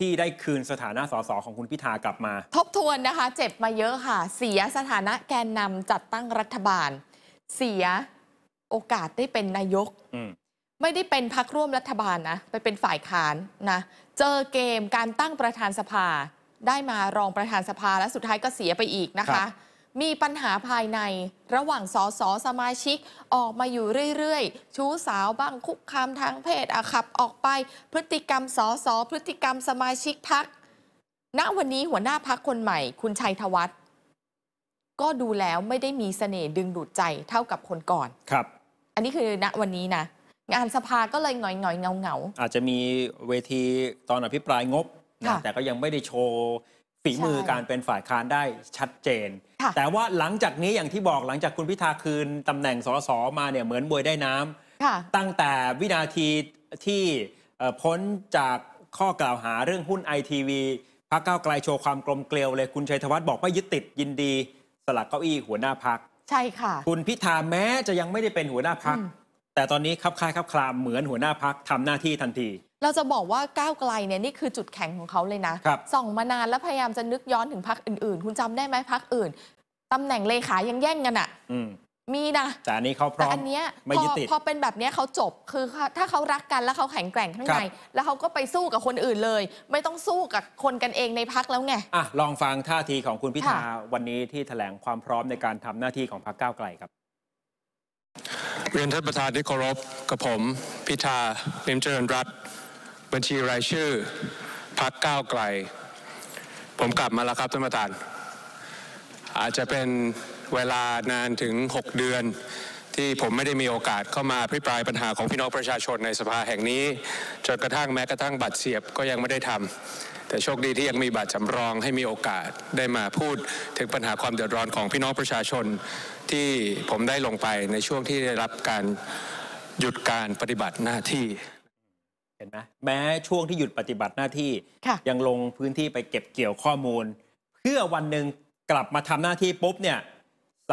S1: ที่ได้คืนสถานะสสของคุณพิธากลับมา
S2: ทบทวนนะคะเจ็บมาเยอะค่ะ เสียสถานะแกนนำจัดตั้งรัฐบาล เสียโอกาสได้เป็นนายก ไม่ได้เป็นพักร่วมรัฐบาลนะ ไปเป็นฝ่ายค้านนะ เจอเกมการตั้งประธานสภา ได้มารองประธานสภาและสุดท้ายก็เสียไปอีกนะคะคมีปัญหาภายในระหว่างสอสอสมาชิกออกมาอยู่เรื่อย ๆ ชู้สาวบ้างคุกคามทางเพศอะขับออกไปพฤติกรรมสอสอพฤติกรรมสมาชิกพัก ณวันนี้หัวหน้าพักคนใหม่ คุณชัยธวัฒน์ก็ดูแล้วไม่ได้มีสเสน่ห์ดึงดูดใจเท่ากับคนก่อนครับ อันนี้คือณวันนี้นะ งานสภาก็เลยหน่อยหอยเงาเงา
S1: อาจจะมีเวทีตอนอภิปรายงบนะแต่ก็ยังไม่ได้โชว์ฝีมือการเป็นฝ่ายค้านได้ชัดเจนแต่ว่าหลังจากนี้อย่างที่บอกหลังจากคุณพิธาคืนตำแหน่งสสมาเนี่ยเหมือนบวยได้น้ำตั้งแต่วินาทีที่พ้นจากข้อกล่าวหาเรื่องหุ้นไอทีวีพักเก้าไกลโชว์ความกลมเกลียวเลยคุณชัยธวัฒน์บอกว่ายึดติดยินดี สลักเก้าอี้หัวหน้าพัก ใช่ค่ะ คุณพิธาแม้จะยังไม่ได้เป็นหัวหน้าพักแต่ตอนนี้คับคายคับคลามเหมือนหัวหน้าพักทำหน้าที่ทันที
S2: เราจะบอกว่าก้าวไกลเนี่ย นี่คือจุดแข็งของเขาเลยนะ ส่องมานานแล้วพยายามจะนึกย้อนถึงพักอื่นๆ คุณจำได้ไหมพักอื่น ตำแหน่งเลขายังแย่งกันอ่ะมีนะ
S1: แต่อันนี้เขาพร้อมแต่อันเนี้ยพอพอ
S2: เป็นแบบเนี้ยเขาจบคือถ้าเขารักกันแล้วเขาแข็งแกร่งข้างในแล้วเขาก็ไปสู้กับคนอื่นเลย ไม่ต้องสู้กับคนกันเองในพักแล้วไง
S1: อ่ะลองฟังท่าทีของคุณพิธาวันนี้ที่ถแถลงความพร้อมในการทำหน้าที่ของพรรคก้าวไกลครับ
S3: เรียนท่านประธานที่เคารพกับผม พิธาเิมเจริญรัตนบัญชีรายชื่อพักก้าวไกล ผมกลับมาแล้วครับท่านประธาน อาจจะเป็นเวลานานถึง 6 เดือน ที่ผมไม่ได้มีโอกาส เข้ามาพิปรายปัญหาของพี่น้องประชาชนในสภาแห่งนี้ จนกระทั่งแม้กระทั่งบัตรเสียบก็ยังไม่ได้ทำ แต่โชคดีที่ยังมีบัตรจำรองให้มีโอกาสได้มาพูดถึงปัญหาความเดือดร้อนของพี่น้องประชาชนที่ผมได้ลงไปในช่วงที่ได้รับการหยุดการปฏิบัติหน้าที่เห็นไหมแม้ช่วงที่หยุดปฏิบัติหน้าที่
S1: ยังลงพื้นที่ไปเก็บเกี่ยวข้อมูล เพื่อวันหนึ่งกลับมาทำหน้าที่ปุ๊บเนี่ย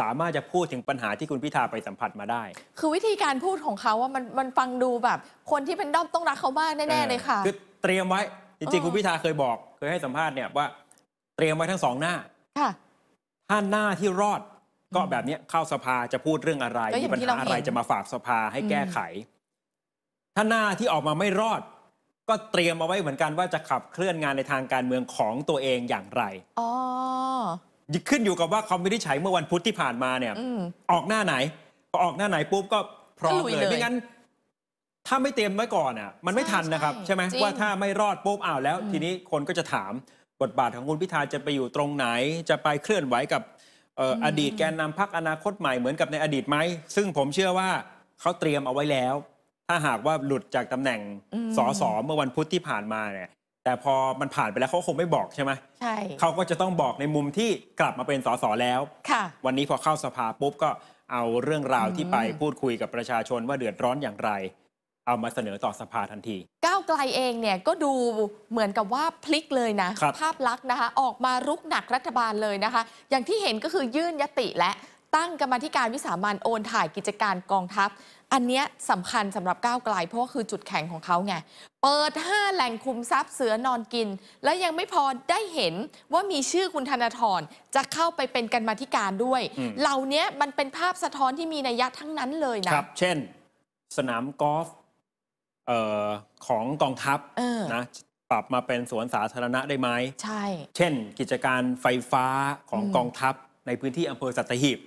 S1: สามารถจะพูดถึงปัญหาที่คุณพิธาไปสัมผัสมาได้
S2: คือวิธีการพูดของเขาว่ามันมันฟังดูแบบ คนที่เป็นด้อมต้องรักเขามากแน่ ๆ เลยค่ะคือ
S1: เตรียมไว้ จริงๆคุณพิธาเคยบอกเคยให้สัมภาษณ์เนี่ยว่าเตรียมไว้ทั้งสองหน้าค่ะถ้าหน้าที่รอดก็แบบนี้เข้าสภาจะพูดเรื่องอะไรมีปัญหาอะไรจะมาฝากสภาให้แก้ไขถ้าหน้าที่ออกมาไม่รอด ก็เตรียมเอาไว้เหมือนกันว่าจะขับเคลื่อนงานในทางการเมืองของตัวเองอย่างไร อ๋อ ขึ้นอยู่กับว่าคขาไมิไดัใช้เมื่อวันพุธที่ผ่านมาเนี่ย ออกหน้าไหนพอออกหน้าไหนปุ๊บก็พร้อมเลยไม่งั้น ถ้าไม่เตรียมไว้ก่อนอ่ะ มันไม่ทันนะครับใช่ไหมว่าถ้าไม่รอดปุ๊บอ้าวแล้ว ทีนี้คนก็จะถามบทบาทของคุณพิธาจะไปอยู่ตรงไหน จะไปเคลื่อนไหวกับอดีตแกนนำพักอนาคตใหม่เหมือนกับในอดีตไหมซึ่งผมเชื่อว่าเขาเตรียมเอาไว้แล้วถ้าหากว่าหลุดจากตำแหน่งสสเมื่อวันพุธที่ผ่านมาเนี่ยแต่พอมันผ่านไปแล้วเขาคงไม่บอกใช่ไหมใช่เขาก็จะต้องบอกในมุมที่กลับมาเป็นสสแล้วค่ะ วันนี้พอเข้าสภาปุ๊บก็เอาเรื่องราวที่ไปพูดคุยกับประชาชนว่าเดือดร้อนอย่างไร เอามาเสนอต่อสภาทันที
S2: ก้าวไกลเองเนี่ยก็ดูเหมือนกับว่าพลิกเลยนะภาพลักษณ์นะคะออกมารุกหนักรัฐบาลเลยนะคะ อย่างที่เห็นก็คือยื่นยติและตั้งกรรมธิการวิสามันโอนถ่ายกิจการกองทัพอันเนี้ยสำคัญสำหรับก้าวไกล เพราะว่าคือจุดแข็งของเขาไง เปิด5แหล่งคุมทรัพย์เสือนอนกิน และยังไม่พอได้เห็นว่ามีชื่อคุณธนาธรจะเข้าไปเป็นกันมาธิการด้วยเหล่านี้มันเป็นภาพสะท้อนที่มีนัยยะทั้งนั้นเลยนะครับ
S1: เช่น สนามกอล์ฟออของกองทัพนะปรับมาเป็นสวนสาธารณะได้ไหมใช่ เช่น กิจการไฟฟ้าของกองทัพในพื้นที่อำเภอสัตหีบ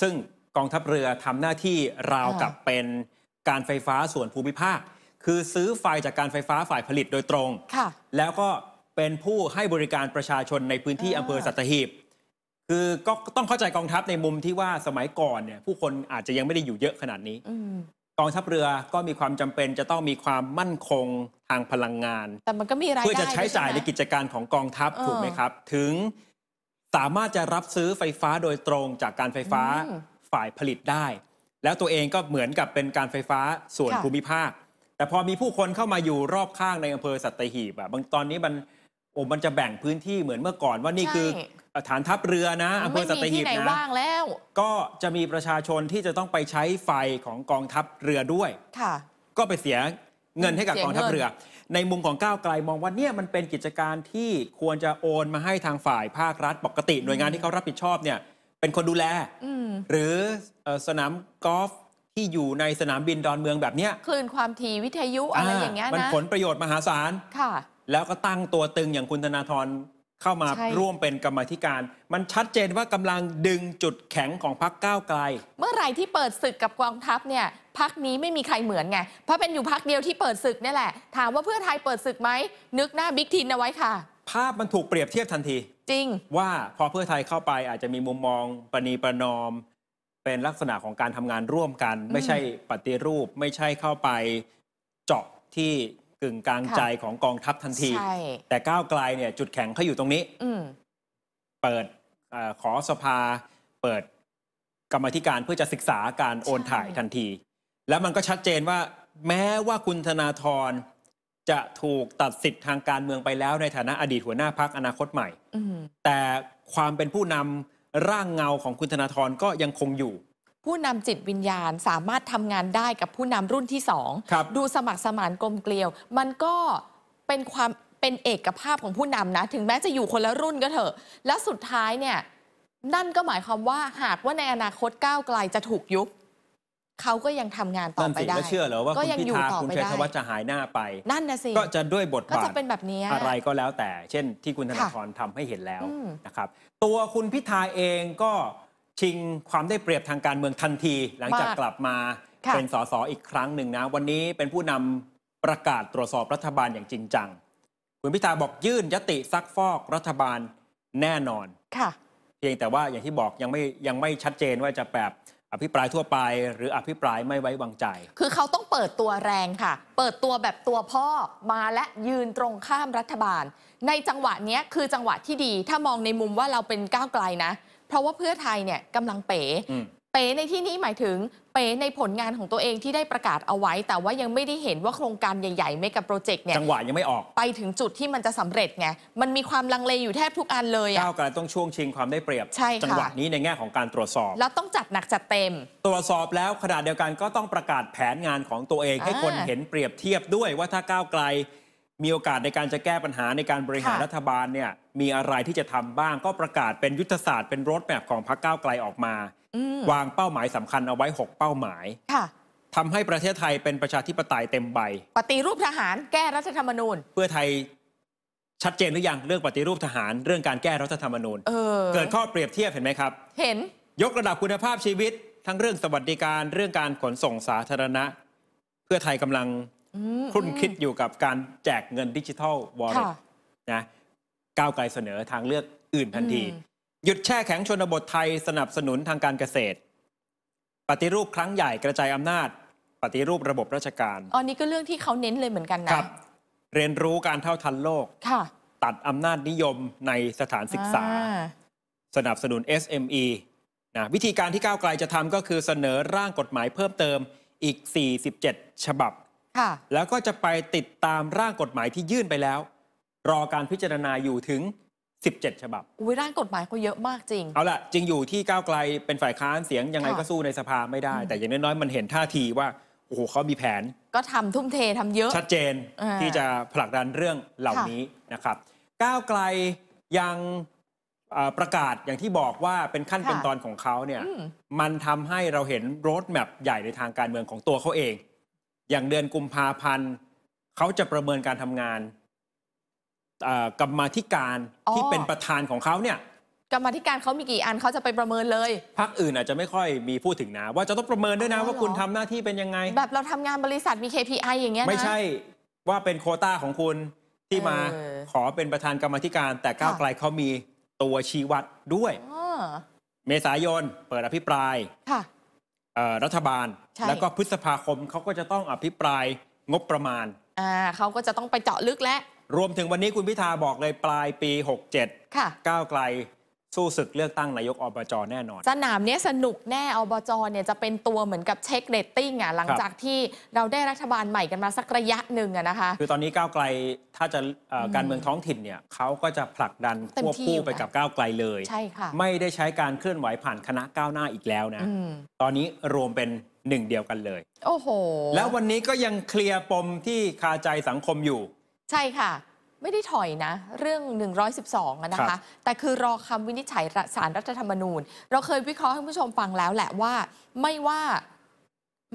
S1: ซึ่งกองทัพเรือทำหน้าที่ราวกับเป็นการไฟฟ้าส่วนภูมิภาค คือซื้อไฟจากการไฟฟ้าฝ่ายผลิตโดยตรงแล้วก็เป็นผู้ให้บริการประชาชนในพื้นที่อำเภอสัตหีบคือก็ต้องเข้าใจกองทัพในมุมที่ว่าสมัยก่อนเนี่ยผู้คนอาจจะยังไม่ได้อยู่เยอะขนาดนี้ กองทัพเรือก็มีความจำเป็นจะต้องมีความมั่นคงทางพลังงาน
S2: แต่มันก็มีรายได้เพื่อจะใช้จ่ายใ
S1: นกิจการของกองทัพถูกไหมครับ ถึง สามารถจะรับซื้อไฟฟ้าโดยตรงจากการไฟฟ้าฝ่ายผลิตได้ แล้วตัวเองก็เหมือนกับเป็นการไฟฟ้าส่วนภูมิภาค แต่พอมีผู้คนเข้ามาอยู่รอบข้างในอำเภอสัตหีบอะบางตอนนี้มันโอ้มันจะแบ่งพื้นที่เหมือนเมื่อก่อนว่านี่คือฐานทัพเรือนะอำเภอสัตหีบนะว่างแล้ว ก็จะมีประชาชนที่จะต้องไปใช้ไฟ ของกองทัพเรือด้วยค่ะก็ไปเสีย เงินให้กับกองทัพเรือ ในมุมของก้าวไกลมองว่าเนี่ยมันเป็นกิจการที่ควรจะโอนมาให้ทางฝ่ายภาครัฐปกติหน่วยงานที่เขารับผิดชอบเนี่ยเป็นคนดูแลหรือสนามกอล์ฟที่อยู่ในสนามบินดอนเมืองแบบนี้
S2: คลื่นความถี่วิทยุอะไรอย่างเงี้ยนะ มันผล
S1: ประโยชน์มหาศาลค่ะ แล้วก็ตั้งตัวตึงอย่างคุณธนาธรเข้ามาร่วมเป็นกรรมธิการ มันชัดเจนว่ากำลังดึงจุดแข็งของพักก้าวไกล
S2: เมื่อไหร่ที่เปิดศึกกับกองทัพเนี่ย พักนี้ไม่มีใครเหมือนไงเพราะเป็นอยู่พักเดียวที่เปิดศึกนี่แหละ ถามว่าเพื่อไทยเปิดศึกไหมนึกหน้าบิ๊กทินเอาไว้ค่ะ
S1: ภาพมันถูกเปรียบเทียบทันที จริง ว่าพอเพื่อไทยเข้าไปอาจจะมีมุมมองปณีประนอม เป็นลักษณะของการทำงานร่วมกัน ไม่ใช่ปฏิรูป ไม่ใช่เข้าไปเจาะที่กึ่งกลางใจของกองทัพทันที แต่ก้าวไกลเนี่ยจุดแข็งเขาอยู่ตรงนี้เปิดอขอสภา เปิดกรรมธิการเพื่อจะศึกษาการโอนถ่ายทันที แล้วมันก็ชัดเจนว่า แม้ว่าคุณธนาธรจะถูกตัดสิทธิ์ทางการเมืองไปแล้วในฐานะอดีตหัวหน้าพักอนาคตใหม่แต่ความเป็นผู้นำร่างเงาของคุณธนาธรก็ยังคงอยู่
S2: ผู้นำจิตวิญญาณสามารถทำงานได้กับผู้นำรุ่นที่สองดูสมัครสมานกลมเกลียว มันก็เป็นความเป็นเอกภาพของผู้นำนะ ถึงแม้จะอยู่คนละรุ่นก็เถอะ และสุดท้ายเนี่ยนั่นก็หมายความว่าหากว่าในอนาคตก้าวไกลจะถูกยุบเขาก็ยังทำงานต่อไปได้ก็เชื่อเหรอว่า คุณพิธาคุณชัยธวัฒน์
S1: จะหายหน้าไปนั่นนะสิก็จะด้วยบทบาทเป็นแบบนี้อะไรก็แล้วแต่ เช่นที่คุณธนาธรทำให้เห็นแล้วนะครับ ตัวคุณพิธาเองก็ชิงความได้เปรียบทางการเมืองทันทีหลังจากกลับมา เป็นสสอีกครั้งหนึ่งนะ วันนี้เป็นผู้นำประกาศตรวจสอบรัฐบาลอย่างจริงจังคุณพิธาบอกยื่นยติซักฟอกรัฐบาลแน่นอนค่ะเพียงแต่ว่าอย่างที่บอกยังไม่ยังไม่ชัดเจนว่าจะแบบอภิปรายทั่วไปหรืออภิปรายไม่ไว้วางใจ
S2: คือเขาต้องเปิดตัวแรงค่ะ เปิดตัวแบบตัวพ่อมาและยืนตรงข้ามรัฐบาล ในจังหวะนี้คือจังหวะที่ดี ถ้ามองในมุมว่าเราเป็นก้าวไกลนะ เพราะว่าเพื่อไทยเนี่ยกำลังเป๋เป๋ในที่นี้หมายถึงเป๋ในผลงานของตัวเองที่ได้ประกาศเอาไว้ แต่ว่ายังไม่ได้เห็นว่าโครงการใหญ่ๆเมกะโปรเจกต์เนี่ยจังหวะยังไม่ออก ไปถึงจุดที่มันจะสำเร็จไงมันมีความลังเลอยู่แทบทุกอันเลยก้าว
S1: ไกลต้องช่วงชิงความได้เปรียบใช่จังหวะนี้ในแง่ของการตรวจสอบแ
S2: ล้วต้องจัดหนักจัดเต็ม
S1: ตรวจสอบแล้วขณะเดียวกันก็ต้องประกาศแผนงานของตัวเองให้คนเห็นเปรียบเทียบด้วยว่าถ้าก้าวไกล มีโอกาสในการจะแก้ปัญหาในการบริหารรัฐบาลเนี่ยมีอะไรที่จะทำบ้างก็ประกาศเป็นยุทธศาสตร์เป็นรถแบบของพรรคก้าวไกลออกมาวางเป้าหมายสำคัญเอาไว้ 6 เป้าหมายค่ะทำให้ประเทศไทยเป็นประชาธิปไตยเต็มใบ
S2: ปฏิรูปทหารแก้รัฐธรรมนูญ
S1: เพื่อไทยชัดเจนหรือยังเรื่องปฏิรูปทหาร เรื่องการแก้รัฐธรรมนูญเเกิดข้อเปรียบเทียบ เห็นไหมครับ เห็น ยกระดับคุณภาพชีวิต ทั้งเรื่องสวัสดิการเรื่องการขนส่งสาธารณะ เพื่อไทยกำลังคุ้นคิดอยู่กับการแจกเงินดิจิทัลวอลเล็ตนะก้าวไกลเสนอทางเลือกอื่นทันทีหยุดแช่แข็ง ชนบทไทยสนับสนุนทางการเกษตร ปฏิรูปครั้งใหญ่กระจายอำนาจ ปฏิรูประบบราชการ
S2: อันนี้ก็เรื่องที่เขาเน้นเลยเหมือนกันนะครับ
S1: เรียนรู้การเท่าทันโลก ค่ะ ตัดอำนาจนิยมในสถานศึกษา สนับสนุน SME นะวิธีการที่ก้าวไกลจะทำก็คือเสนอร่างกฎหมายเพิ่มเติม อีก 47 ฉบับแล้วก็จะไปติดตามร่างกฎหมายที่ยื่นไปแล้ว รอการพิจารณาอยู่ถึง17ฉบับ
S2: อุ้ยด้านกฎหมายเขาเยอะมากจริง
S1: เอาละจริงอยู่ที่ก้าวไกลเป็นฝ่ายค้านเสียงยังไงก็สู้ในสภาไม่ได้ แต่อย่างน้อยๆ มันเห็นท่าทีว่าโอ้โหเขามีแผน
S2: ก็ทำทุ่มเททำเยอะ ชัดเจ
S1: นที่จะผลักดันเรื่องเหล่านี้นะครับ ก้าวไกลยังประกาศอย่างที่บอกว่าเป็นขั้นเป็นตอนของเขาเนี่ยมมันทำให้เราเห็นโรดแมพใหญ่ในทางการเมืองของตัวเขาเอง อย่างเดือนกุมภาพันธ์เขาจะประเมินการทำงานกรรมธิการที่เป็นประธานของเขาเนี่ย
S2: กรรมธิการเขามีกี่อันเขาจะไปประเมินเลย
S1: พักอื่นอาจจะไม่ค่อยมีพูดถึงนะว่าจะต้องประเมินด้วยนะว่าคุณทำหน้าที่เป็นยังไง แบ
S2: บเราทำงานบริษัทมี KPI อย่างเงี้ยนะไม่ใช
S1: ่ว่าเป็นโคต้าของคุณที่มาขอเป็นประธานกรรมธิการ แต่ก้าวไกลเขามีตัวชี้วัดด้วยเมษายนเปิดอภิปราย รัฐบาลแล้วก็พฤษภาคมเขาก็จะต้องอภิปรายงบประมาณ
S2: เขาก็จะต้องไปเจาะลึกและ
S1: รวมถึงวันนี้คุณพิธาบอกเลยปลายปี 67ค่ะก้าวไกลสู้ศึกเลือกตั้งนายกอบจแน่นอน ส
S2: นามนี้สนุกแน่อบจเนี่ยจะเป็นตัวเหมือนกับเช็คเดตติ้งอ่ะหลังจากที่เราได้รัฐบาลใหม่กันมาสักระยะหนึ่งอ่ะนะคะ
S1: คือตอนนี้ก้าวไกลถ้าจะการเมืองท้องถิ่นเนี่ยเขาก็จะผลักดันควบคู่ไปกับก้าวไกลเลยใช่ค่ะไม่ได้ใช้การเคลื่อนไหวผ่านคณะก้าวหน้าอีกแล้วนะตอนนี้รวมเป็นหนึ่งเดียวกันเลย
S2: โอ้โหแล้ววันนี
S1: ้ก็ยังเคลียร์ปมที่คาใจสังคมอยู่
S2: ใช่ค่ะ ไม่ได้ถอยนะเรื่อง 112 นะคะ แต่คือรอคำวินิจฉัยสารรัฐธรรมนูญ เราเคยวิเคราะห์ให้ผู้ชมฟังแล้วแหละว่าไม่ว่า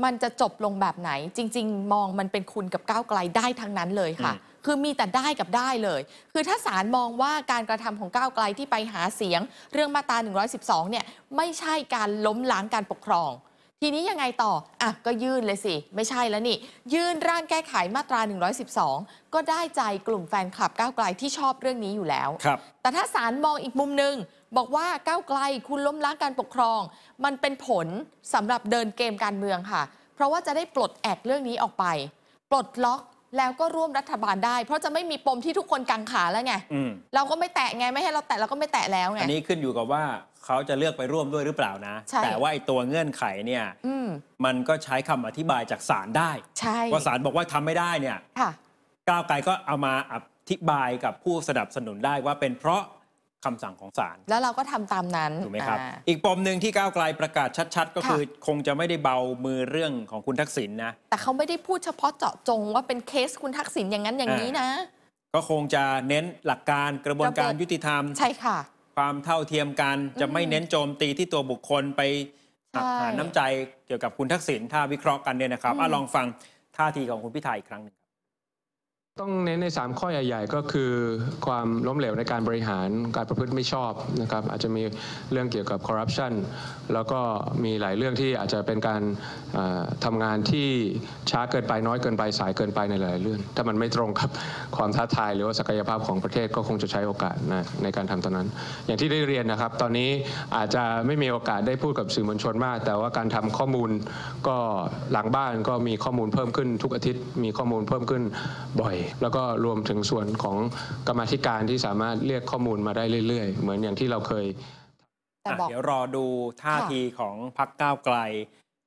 S2: มันจะจบลงแบบไหน จริง ๆ มองมันเป็นคุณกับก้าวไกลได้ทั้งนั้นเลยค่ะ คือมีแต่ได้กับได้เลย คือถ้าศาลมองว่าการกระทำของก้าวไกลที่ไปหาเสียง เรื่องมาตรา112 เนี่ย ไม่ใช่การล้มล้างการปกครองทีนี้ยังไงต่อ อ่ะ ก็ยื่นเลยสิ ไม่ใช่แล้วนี่ ยื่นร่างแก้ไขมาตรา 112 ก็ได้ใจกลุ่มแฟนคลับก้าวไกลที่ชอบเรื่องนี้อยู่แล้ว ครับ แต่ถ้าศาลมองอีกมุมหนึ่งบอกว่าก้าวไกลคุณล้มล้างการปกครอง มันเป็นผลสำหรับเดินเกมการเมืองค่ะ เพราะว่าจะได้ปลดแอกเรื่องนี้ออกไป ปลดล็อกแล้วก็ร่วมรัฐบาลได้ เพราะจะไม่มีปมที่ทุกคนกังขาแล้วไงเราก็ไม่แตะไงไม่ให้เราแตะเราก็ไม่แตะแล้วไงอันน
S1: ี้ขึ้นอยู่กับว่าเขาจะเลือกไปร่วมด้วยหรือเปล่านะ แต่ว่าไอ้ตัวเงื่อนไขเนี่ยมมันก็ใช้คำอธิบายจากศาลได้ ใช่ว่าศาลบอกว่าทำไม่ได้เนี่ยก้าวไกลก็เอามาอธิบายกับผู้สนับสนุนได้ว่าเป็นเพราะคำสั่งของศาลแล้ว
S2: เราก็ทำตามนั้นถูกไหมครับอ
S1: อีกปมหนึ่งที่ก้าวไกลประกาศชัดๆ ก็คือคงจะไม่ได้เบามือเรื่องของคุณทักษิณนะ
S2: แต่เขาไม่ได้พูดเฉพาะเจาะจงว่าเป็นเคสคุณทักษิณอย่างนั้นอย่างนี้นะ
S1: ก็คงจะเน้นหลักการกระบวนการยุติธรรม ใช่ค่ะความเท่าเทียมกัน จะไม่เน้นโจมตีที่ตัวบุคคลไปหาน้ำใจเกี่ยวกับคุณทักษิณถ้าวิเคราะห์กันเนี่ยนะครับอลองฟังท่าทีของคุณพิธาอีกครั้งหนึ่ง
S3: ต้องเน้นใน3ข้อใหญ่ๆก็คือความล้มเหลวในการบริหาร การประพฤติไม่ชอบนะครับ อาจจะมีเรื่องเกี่ยวกับคอร์รัปชัน แล้วก็มีหลายเรื่องที่อาจจะเป็นการทำงานที่ช้าเกินไปน้อยเกินไปสายเกินไปในหลายเรื่อง ถ้ามันไม่ตรงกับความท้าทายหรือว่าศักยภาพของประเทศก็คงจะใช้โอกาสนะในการทำตอนนั้น อย่างที่ได้เรียนนะครับ ตอนนี้อาจจะไม่มีโอกาสได้พูดกับสื่อมวลชนมาก แต่ว่าการทำข้อมูลก็หลังบ้านก็มีข้อมูลเพิ่มขึ้นทุกอาทิตย์ มีข้อมูลเพิ่มขึ้นบ่อยแล้วก็รวมถึงส่วนของกรรมธิการที่สามารถเรียกข้อมูลมาได้เรื่อย ๆ เหมือนอย่างที่เราเคยเดี๋ยวรอดู
S1: ท่าทีของพรรคก้าวไกล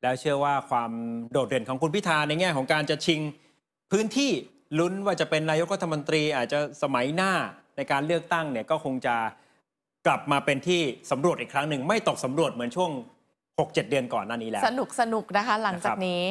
S1: แล้วเชื่อว่าความโดดเด่นของคุณพิธาในแง่ของการจะชิง พื้นที่ลุ้นว่าจะเป็นนายกรัฐมนตรี อาจจะสมัยหน้าในการเลือกตั้งเนี่ยก็คงจะกลับมาเป็นที่สำรวจอีกครั้งหนึ่ง ไม่ตกสำรวจเหมือนช
S3: ่วง 6-7 เดือนก่อนหน้านี้แล้วสนุก
S2: สนุกนะคะหลังจากนี้